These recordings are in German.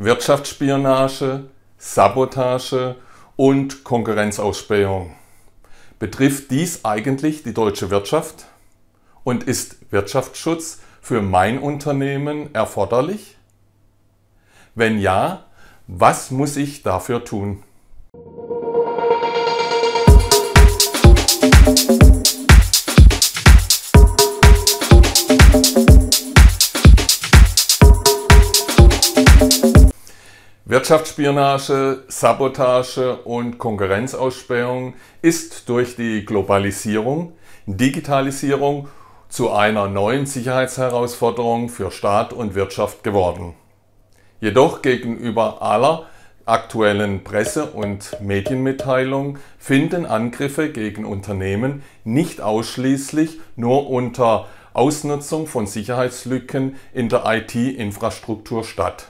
Wirtschaftsspionage, Sabotage und Konkurrenzausspähung. Betrifft dies eigentlich die deutsche Wirtschaft? Und ist Wirtschaftsschutz für mein Unternehmen erforderlich? Wenn ja, was muss ich dafür tun? Wirtschaftsspionage, Sabotage und Konkurrenzausspähung ist durch die Globalisierung, Digitalisierung zu einer neuen Sicherheitsherausforderung für Staat und Wirtschaft geworden. Jedoch gegenüber aller aktuellen Presse- und Medienmitteilungen finden Angriffe gegen Unternehmen nicht ausschließlich nur unter Ausnutzung von Sicherheitslücken in der IT-Infrastruktur statt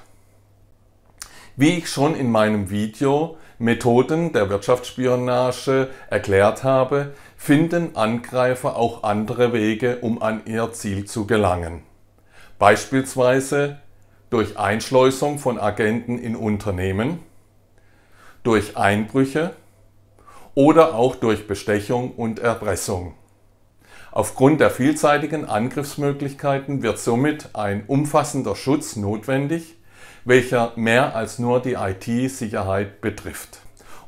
wie ich schon in meinem Video Methoden der Wirtschaftsspionage erklärt habe, finden Angreifer auch andere Wege, um an ihr Ziel zu gelangen. Beispielsweise durch Einschleusung von Agenten in Unternehmen, durch Einbrüche oder auch durch Bestechung und Erpressung. Aufgrund der vielseitigen Angriffsmöglichkeiten wird somit ein umfassender Schutz notwendig, welcher mehr als nur die IT-Sicherheit betrifft.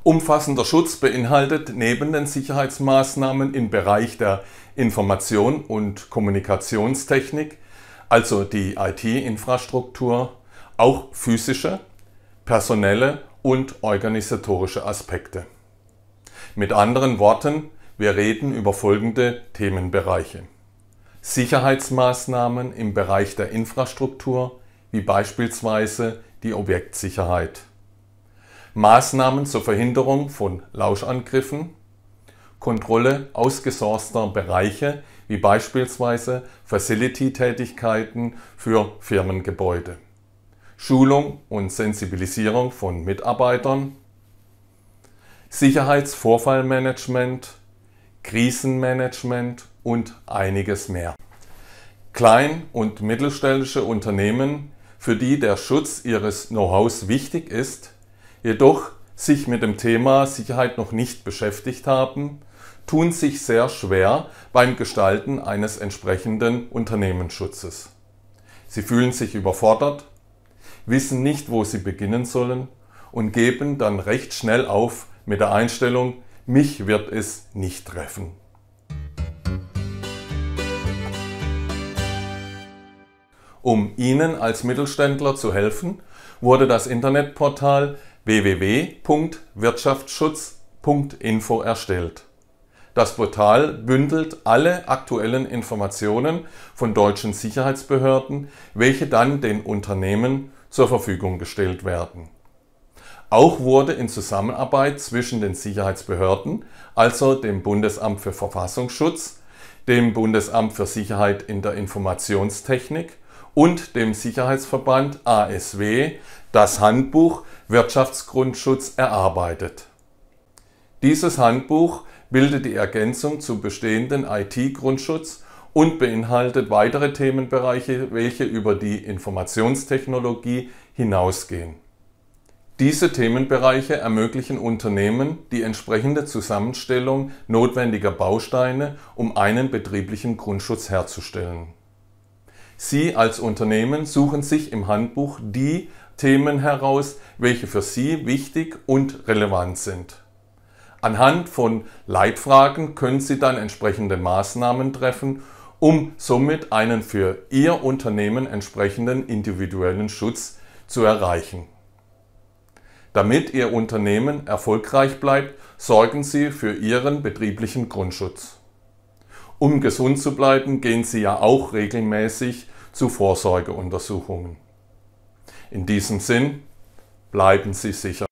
Umfassender Schutz beinhaltet neben den Sicherheitsmaßnahmen im Bereich der Information und Kommunikationstechnik, also die IT-Infrastruktur, auch physische, personelle und organisatorische Aspekte. Mit anderen Worten, wir reden über folgende Themenbereiche. Sicherheitsmaßnahmen im Bereich der Infrastruktur, wie beispielsweise die Objektsicherheit. Maßnahmen zur Verhinderung von Lauschangriffen, Kontrolle ausgesourceter Bereiche wie beispielsweise Facility-Tätigkeiten für Firmengebäude, Schulung und Sensibilisierung von Mitarbeitern, Sicherheitsvorfallmanagement, Krisenmanagement und einiges mehr. Klein- und mittelständische Unternehmen für die der Schutz ihres Know-hows wichtig ist, jedoch sich mit dem Thema Sicherheit noch nicht beschäftigt haben, tun sich sehr schwer beim Gestalten eines entsprechenden Unternehmensschutzes. Sie fühlen sich überfordert, wissen nicht, wo sie beginnen sollen und geben dann recht schnell auf mit der Einstellung, mich wird es nicht treffen. Um Ihnen als Mittelständler zu helfen, wurde das Internetportal www.wirtschaftsschutz.info erstellt. Das Portal bündelt alle aktuellen Informationen von deutschen Sicherheitsbehörden, welche dann den Unternehmen zur Verfügung gestellt werden. Auch wurde in Zusammenarbeit zwischen den Sicherheitsbehörden, also dem Bundesamt für Verfassungsschutz, dem Bundesamt für Sicherheit in der Informationstechnik und dem Sicherheitsverband ASW das Handbuch Wirtschaftsgrundschutz erarbeitet. Dieses Handbuch bildet die Ergänzung zum bestehenden IT-Grundschutz und beinhaltet weitere Themenbereiche, welche über die Informationstechnologie hinausgehen. Diese Themenbereiche ermöglichen Unternehmen die entsprechende Zusammenstellung notwendiger Bausteine, um einen betrieblichen Grundschutz herzustellen. Sie als Unternehmen suchen sich im Handbuch die Themen heraus, welche für Sie wichtig und relevant sind. Anhand von Leitfragen können Sie dann entsprechende Maßnahmen treffen, um somit einen für Ihr Unternehmen entsprechenden individuellen Schutz zu erreichen. Damit Ihr Unternehmen erfolgreich bleibt, sorgen Sie für Ihren betrieblichen Grundschutz. Um gesund zu bleiben, gehen sie ja auch regelmäßig zu Vorsorgeuntersuchungen. In diesem Sinn, bleiben Sie sicher.